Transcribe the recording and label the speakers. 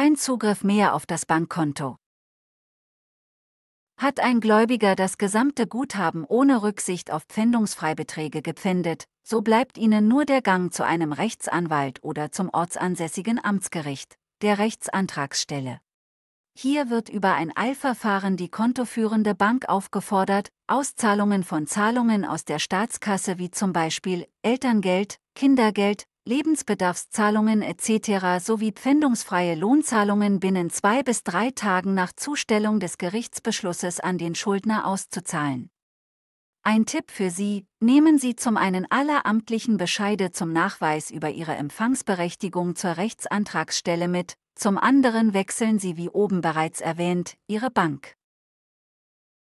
Speaker 1: kein Zugriff mehr auf das Bankkonto. Hat ein Gläubiger das gesamte Guthaben ohne Rücksicht auf Pfändungsfreibeträge gepfändet, so bleibt ihnen nur der Gang zu einem Rechtsanwalt oder zum ortsansässigen Amtsgericht, der Rechtsantragsstelle. Hier wird über ein Eilverfahren die kontoführende Bank aufgefordert, Auszahlungen von Zahlungen aus der Staatskasse wie zum Beispiel Elterngeld, Kindergeld, Lebensbedarfszahlungen etc. sowie pfändungsfreie Lohnzahlungen binnen zwei bis drei Tagen nach Zustellung des Gerichtsbeschlusses an den Schuldner auszuzahlen. Ein Tipp für Sie, nehmen Sie zum einen alle amtlichen Bescheide zum Nachweis über Ihre Empfangsberechtigung zur Rechtsantragsstelle mit, zum anderen wechseln Sie wie oben bereits erwähnt Ihre Bank.